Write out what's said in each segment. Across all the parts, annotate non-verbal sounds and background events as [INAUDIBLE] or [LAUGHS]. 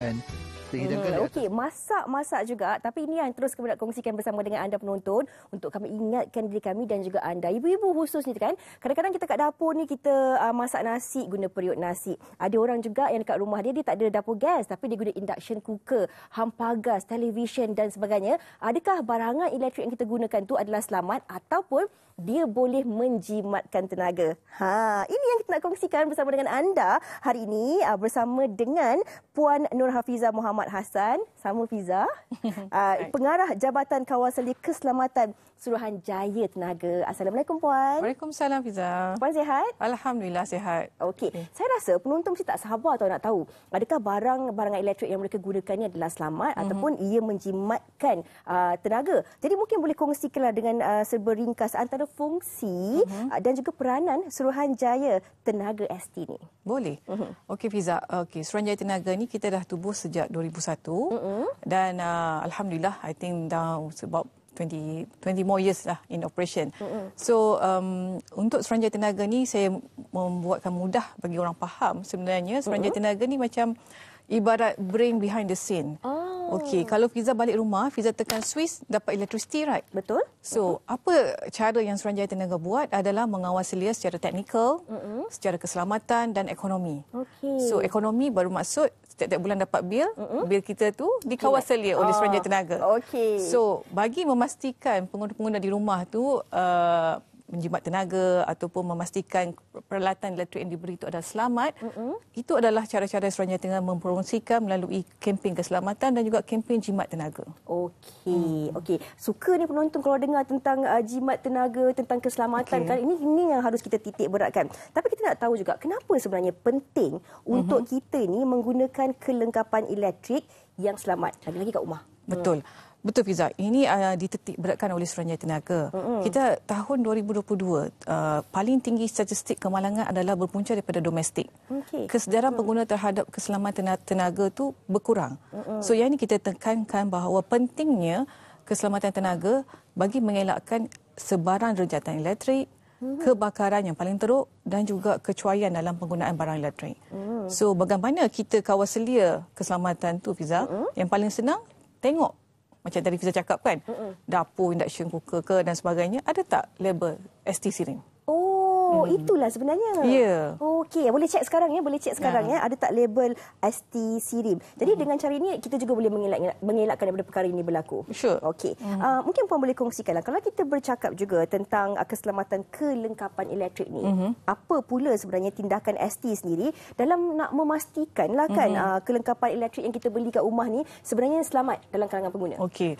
and Hmm. Okey, masak-masak juga tapi ini yang terus kami nak kongsikan bersama dengan anda penonton untuk kami ingatkan diri kami dan juga anda. Ibu-ibu khusus khususnya kan, kadang-kadang kita kat dapur ni kita uh, masak nasi guna periuk nasi. Ada orang juga yang dekat rumah dia dia tak ada dapur gas tapi dia guna induction cooker, gas, televisyen dan sebagainya. Adakah barangan elektrik yang kita gunakan tu adalah selamat ataupun dia boleh menjimatkan tenaga. Ha, ini yang kita nak kongsikan bersama dengan anda hari ini ah, bersama dengan Puan Nur Hafiza Muhammad Muhammad Hasan, sama Fiza, uh, [LAUGHS] pengarah Jabatan Kawasan Di Keselamatan Suruhanjaya Tenaga. Assalamualaikum Puan. Waalaikumsalam Fiza. Puan sihat? Alhamdulillah sihat. Okey, okay. saya rasa penonton mesti tak sabar tau nak tahu adakah barang-barang elektrik yang mereka gunakan ini adalah selamat mm-hmm. ataupun ia menjimatkan uh, tenaga. Jadi mungkin boleh kongsikanlah dengan uh, ah, seberingkas antara fungsi mm-hmm. uh, dan juga peranan Suruhanjaya Tenaga ST ini. Boleh. Mm-hmm. Okey Fiza, okay. Suruhanjaya Tenaga ini kita dah tubuh sejak 2000 2001 mm-hmm. dan uh, alhamdulillah I think now sebab 20 20 more years lah in operation. Mm-hmm. So um untuk seranjang tenaga ni saya membuatkan mudah bagi orang faham sebenarnya seranjang mm-hmm. tenaga ni macam ibarat brain behind the scene. Oh. Okey, kalau Fiza balik rumah, Fiza tekan switch dapat electricity right? Betul. So, mm-hmm. apa cara yang Seranjaya Tenaga buat adalah mengawasi dia secara teknikal, mm-hmm. secara keselamatan dan ekonomi. Okey. So, ekonomi baru maksud setiap bulan dapat bil mm-hmm. bil kita tu dikawal okay. oleh oh. Ah, Suruhanjaya Tenaga. Okay. So bagi memastikan pengguna-pengguna di rumah tu uh, menjimat tenaga ataupun memastikan peralatan elektrik yang diberi itu adalah selamat. Mm-hmm. Itu adalah cara-cara Seruan Nyata Tengah mempromosikan melalui kempen keselamatan dan juga kempen jimat tenaga. Okey, mm. okey. Suka ni penonton kalau dengar tentang uh, jimat tenaga, tentang keselamatan. Okay. Kan? Ini, ini yang harus kita titik beratkan. Tapi kita nak tahu juga kenapa sebenarnya penting mm-hmm. untuk kita ni menggunakan kelengkapan elektrik yang selamat. Lagi-lagi kat rumah. Betul. Mm. Betul Fiza. Ini uh, ditetik beratkan oleh Suruhanjaya Tenaga. Mm-hmm. Kita tahun 2022 uh, paling tinggi statistik kemalangan adalah berpunca daripada domestik. Okay. Kesedaran mm-hmm. pengguna terhadap keselamatan tenaga, tenaga tu berkurang. Mm-hmm. So yang ini kita tekankan bahawa pentingnya keselamatan tenaga bagi mengelakkan sebarang renjatan elektrik, mm-hmm. kebakaran yang paling teruk dan juga kecuaian dalam penggunaan barang elektrik. Mm-hmm. So bagaimana kita kawal selia keselamatan tu Fiza? Mm-hmm. Yang paling senang tengok macam tadi kita cakap kan, mm-hmm. dapur, induction cooker ke dan sebagainya, ada tak label ST Sirin? Oh, hmm. itulah sebenarnya. Ya. Yeah. Okey, boleh cek sekarang ya, boleh cek ya. sekarang yeah. ya. Ada tak label ST Serum? Jadi hmm. dengan cara ini kita juga boleh mengelak, mengelakkan daripada perkara ini berlaku. Sure. Okey. Hmm. Uh, mungkin puan boleh kongsikanlah kalau kita bercakap juga tentang ah, keselamatan kelengkapan elektrik ni. Hmm. Apa pula sebenarnya tindakan ST sendiri dalam nak memastikanlah kan hmm. uh, kelengkapan elektrik yang kita beli kat rumah ni sebenarnya selamat dalam kalangan pengguna. Okey.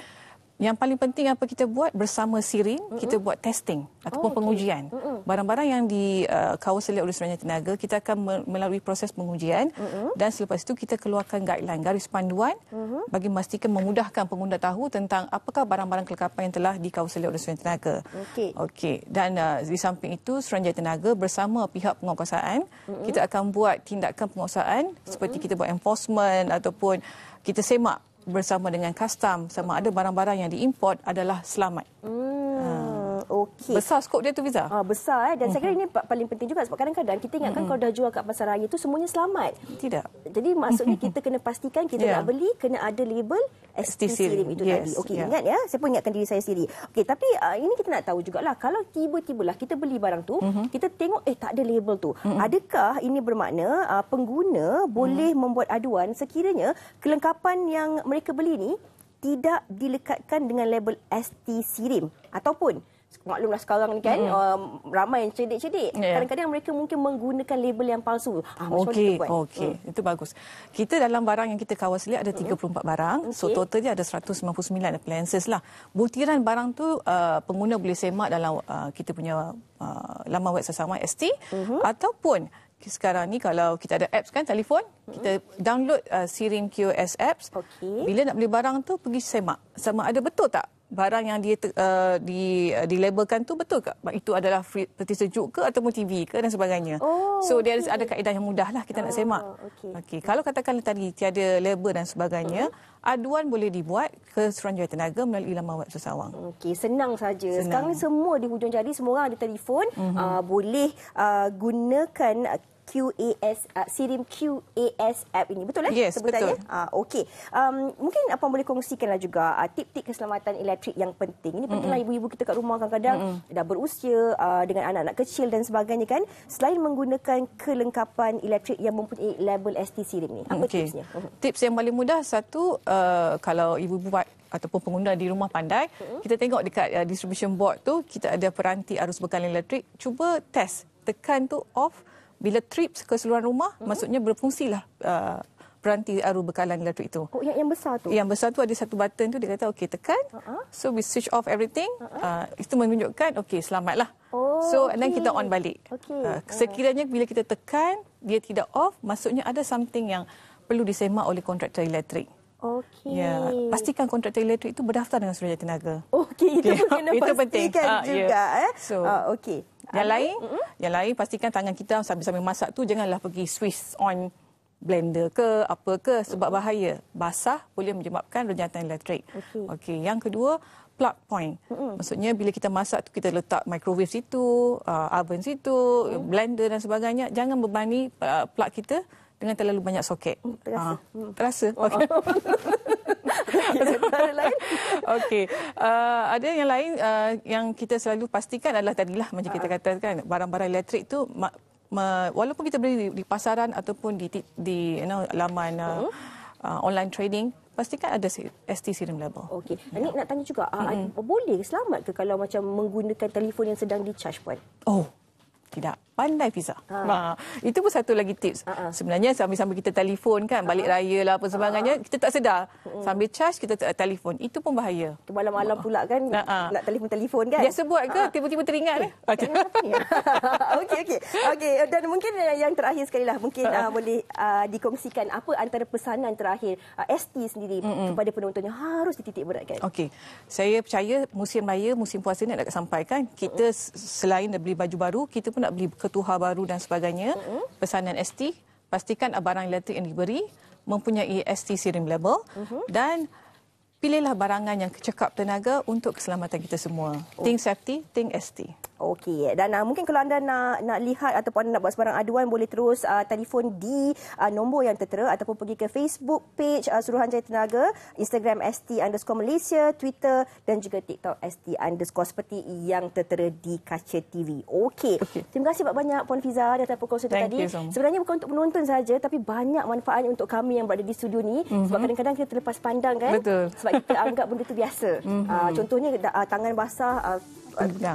Yang paling penting apa kita buat bersama Sirin, mm-hmm. kita buat testing ataupun oh, okay. pengujian. Mm-hmm. Barang-barang yang di uh, selia oleh Suruhanjaya Tenaga, kita akan melalui proses pengujian mm-hmm. dan selepas itu kita keluarkan guideline, garis panduan mm-hmm. bagi memastikan memudahkan pengguna tahu tentang apakah barang-barang kelengkapan yang telah dikawal selia oleh Suruhanjaya Tenaga. Okay. Okay. Dan uh, di samping itu, Suruhanjaya Tenaga bersama pihak penguasaan, mm-hmm. kita akan buat tindakan penguasaan mm-hmm. seperti kita buat enforcement ataupun kita semak bersama dengan custom sama ada barang-barang yang diimport adalah selamat. Hmm okey. Besar skop dia tu visa. Ah besar eh dan uh-huh. saya kira mhm. ini paling penting juga sebab kadang-kadang kita ingatkan uh-huh. kalau dah jual kat pasar raya tu semuanya selamat. Tidak. Jadi maksudnya [LAUGHS] kita kena pastikan kita yeah. nak ya. beli kena ada label STC Slim itu yes. tadi. Okey yeah. ingat ya. Saya pun ingatkan diri saya sendiri. Okey tapi uh, ini kita nak tahu jugalah kalau tiba-tiba lah kita beli barang tu uh-huh. kita tengok eh tak ada label tu. Uh-huh. Adakah ini bermakna uh, pengguna boleh uh-huh. membuat aduan sekiranya kelengkapan yang mereka beli ni tidak dilekatkan dengan label ST Sirim ataupun maklumlah sekarang ni kan mm-hmm. um, ramai yang cedik-cedik yeah. kadang-kadang mereka mungkin menggunakan label yang palsu. Ah okey okey mm. itu bagus. Kita dalam barang yang kita kawal selia ada 34 mm-hmm. barang. So total dia ada 199 appliances lah. Butiran barang tu uh, pengguna boleh semak dalam uh, kita punya uh, laman web sesama ST mm-hmm. ataupun sekarang ni kalau kita ada apps kan telefon kita download uh, Sirim QS apps. Okay. Bila nak beli barang tu pergi semak. Sama ada betul tak barang yang dia uh, di uh, dilabelkan tu betul ke itu adalah peti sejuk ke ataupun TV ke dan sebagainya. Oh, so dia ada kaedah yang mudahlah kita oh, nak ah, semak. Okey. Okay. Kalau katakan tadi tiada label dan sebagainya, uh aduan boleh dibuat ke Suruhanjaya Tenaga melalui laman web Sesawang. Okey, senang saja. Sekarang ni semua di hujung jari semua orang ada telefon, uh-huh. uh, boleh uh, gunakan QAS uh, Sirim QAS app ini. Betul eh yes, sebutannya? Betul. Uh, ah, okay. Um, mungkin apa boleh kongsikanlah juga uh, tip-tip keselamatan elektrik yang penting. Ini pentinglah mm-hmm. ibu-ibu kita kat rumah kadang-kadang mm-hmm. dah berusia uh, dengan anak-anak kecil dan sebagainya kan. Selain menggunakan kelengkapan elektrik yang mempunyai label ST Sirim ni. Apa okay. tipsnya? Uh-huh. Tips yang paling mudah satu uh, kalau ibu-ibu buat ataupun pengguna di rumah pandai uh-huh. kita tengok dekat uh, distribution board tu kita ada peranti arus bekalan elektrik cuba test tekan tu off bila trip ke seluruh rumah mm-hmm. maksudnya berfungsilah uh, peranti aru bekalan elektrik itu. Oh yang yang besar tu. Yang besar tu ada satu button tu dia kata okey tekan. Uh-huh. So we switch off everything. Uh-huh. Uh, itu menunjukkan okey selamatlah. Oh, so okay. and then kita on balik. Okay. Uh, uh-huh. sekiranya bila kita tekan dia tidak off maksudnya ada something yang perlu disemak oleh kontraktor elektrik. Okey. Ya, pastikan kontraktor elektrik itu berdaftar dengan Suruhjaya Tenaga. Oh, okey, itu okay. [LAUGHS] Ya, kena pastikan itu penting. Ah, ya. juga ha, yeah. eh. So, uh, ah, okey. Yang Ayu. lain, mm-hmm. yang lain pastikan tangan kita sambil-sambil masak tu janganlah pergi swiss on blender ke apa ke sebab bahaya. Basah boleh menyebabkan renyatan elektrik. Okey, okay. yang kedua plug point. Mm-hmm. Maksudnya bila kita masak tu kita letak microwave situ, uh, oven situ, mm-hmm. blender dan sebagainya, jangan bebani uh, plug kita dengan terlalu banyak soket. Mm, terasa. Uh, terasa. Okay. Oh, oh. [LAUGHS] [LAUGHS] Okey. Uh, ada yang lain uh, yang kita selalu pastikan adalah tadilah macam kita ah. katakan barang-barang elektrik tu walaupun kita beli di, pasaran ataupun di di you know laman uh, uh, online trading pastikan ada ST serum level. Okey. Ya. nak tanya juga uh, mm-hmm. boleh selamat ke kalau macam menggunakan telefon yang sedang di charge pun? Oh, tidak pandai visa. Ha. Ha. Itu pun satu lagi tips. uh Sebenarnya sambil-sambil kita telefon kan, balik uh raya lah pun sebagainya, uh kita tak sedar. Sambil charge, kita telefon. Itu pun bahaya. Itu malam-malam pula kan, uh-huh. nak telefon-telefon kan. Biasa buat ke? uh Tiba-tiba teringat. Okay. Eh? eh? [LAUGHS] okey, okey. Okay. Dan mungkin yang terakhir sekali lah, mungkin uh boleh uh, dikongsikan apa antara pesanan terakhir uh, ST sendiri uh-huh. kepada penontonnya harus dititik beratkan. Okay. Saya percaya musim raya, musim puasa ni nak sampaikan, kita uh-huh. selain beli baju baru, kita pun nak beli ketua baru dan sebagainya, mm-hmm. pesanan ST, pastikan barang elektrik yang diberi mempunyai ST serum label mm-hmm. dan pilihlah barangan yang kecekap tenaga untuk keselamatan kita semua. Oh. Think safety, think ST. Okey dan uh, mungkin kalau anda nak nak lihat ataupun anda nak buat sebarang aduan boleh terus uh, telefon di uh, ah, nombor yang tertera ataupun pergi ke Facebook page uh, Suruhanjaya Tenaga, Instagram ST underscore Malaysia, Twitter dan juga TikTok ST underscore seperti yang tertera di kaca TV. Okey. Okay. Terima kasih banyak banyak Puan Fiza datang pukul satu tadi. You, Sebenarnya bukan untuk penonton saja tapi banyak manfaatnya untuk kami yang berada di studio ni mm-hmm. sebab kadang-kadang kita terlepas pandang kan. Betul. Sebab kita anggap benda itu biasa. Mm-hmm. Uh, contohnya uh, tangan basah uh,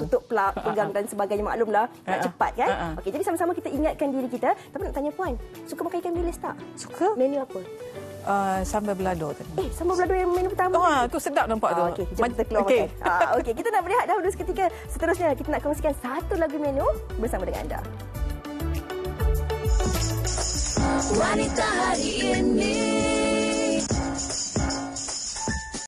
tutup pelak pegang ah, ah. dan sebagainya maklumlah ah, nak cepat kan okey jadi sama-sama kita ingatkan diri kita tapi nak tanya puan suka makan ikan bilis tak suka menu apa Uh, sambal belado tadi. Eh, sambal belado yang main pertama. Oh, tu sedap nampak tu. Ah, okay, jom kita keluar okay. makan. Kita nak berehat dahulu seketika. Seterusnya, kita nak kongsikan satu lagi menu bersama dengan anda. Wanita hari ini.